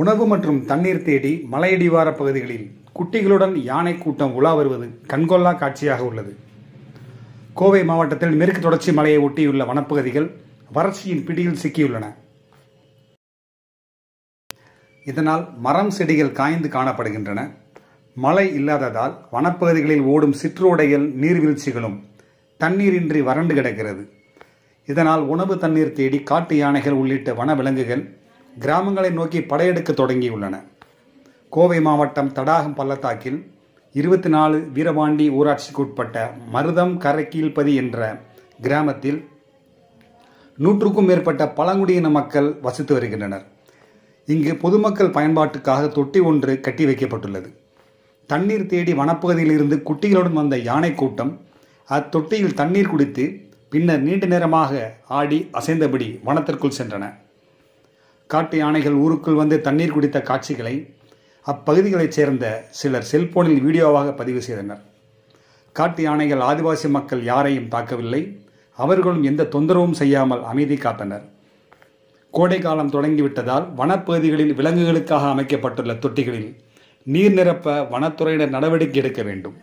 உணவு மற்றும் தண்ணீர் தேடி மலையடிவார பகுதிகளில் குட்டிகளுடன் யானை கூட்டம் உலா வருவது கண்கொள்ளா காட்சியாக உள்ளது கோவை மாவட்டத்தில் மேற்கு தொடர்ச்சி மலையை ஒட்டியுள்ள வனப்பகுதிகள் வறட்சியின் பிடியில் சிக்கியுள்ளன இதனால் மரம் செடிகள் காய்ந்து காணப்படுகின்றன மழை இல்லாததால் வனப்பகுதிகளில் ஓடும் சிற்றோடைகள் நீர்வீழ்ச்சிகளும் தண்ணீரின்றி வறண்டு கிடக்கிறது இதனால் உணவு தண்ணீர் தேடி காட்டு யானைகள் உள்ளிட்ட வனவிலங்குகள் கிராமங்களை நோக்கி படையெடுக்க தொடங்கியுள்ளன கோவை மாவட்டம் தடாகம் பள்ளத்தாக்கில் இருபத்தி நாலு வீரபாண்டி ஊராட்சிக்குட்பட்ட மருதம் கரைக்கீழ்பதி என்ற கிராமத்தில் நூற்றுக்கும் மேற்பட்ட பழங்குடியின மக்கள் வசித்து வருகின்றனர் இங்கு பொதுமக்கள் பயன்பாட்டுக்காக தொட்டி ஒன்று கட்டி வைக்கப்பட்டுள்ளது தண்ணீர் தேடி வனப்பகுதியிலிருந்து குட்டிகளுடன் வந்த யானை கூட்டம் அத்தொட்டியில் தண்ணீர் குடித்து பின்னர் நீண்ட நேரமாக ஆடி அசைந்தபடி வனத்திற்குள் சென்றன காட்டு யானைகள் ஊருக்குள் வந்து தண்ணீர் குடித்த காட்சிகளை அப்பகுதிகளைச் சேர்ந்த சிலர் செல்போனில் வீடியோவாக பதிவு செய்தனர் காட்டு யானைகள் ஆதிவாசி மக்கள் யாரையும் தாக்கவில்லை அவர்களும் எந்த தொந்தரவும் செய்யாமல் அமைதி காத்தனர் கோடை காலம் தொடங்கிவிட்டதால் வனப்பகுதிகளில் விலங்குகளுக்காக அமைக்கப்பட்டுள்ள தொட்டிகளில் நீர் நிரப்ப வனத்துறையினர் நடவடிக்கை எடுக்க வேண்டும்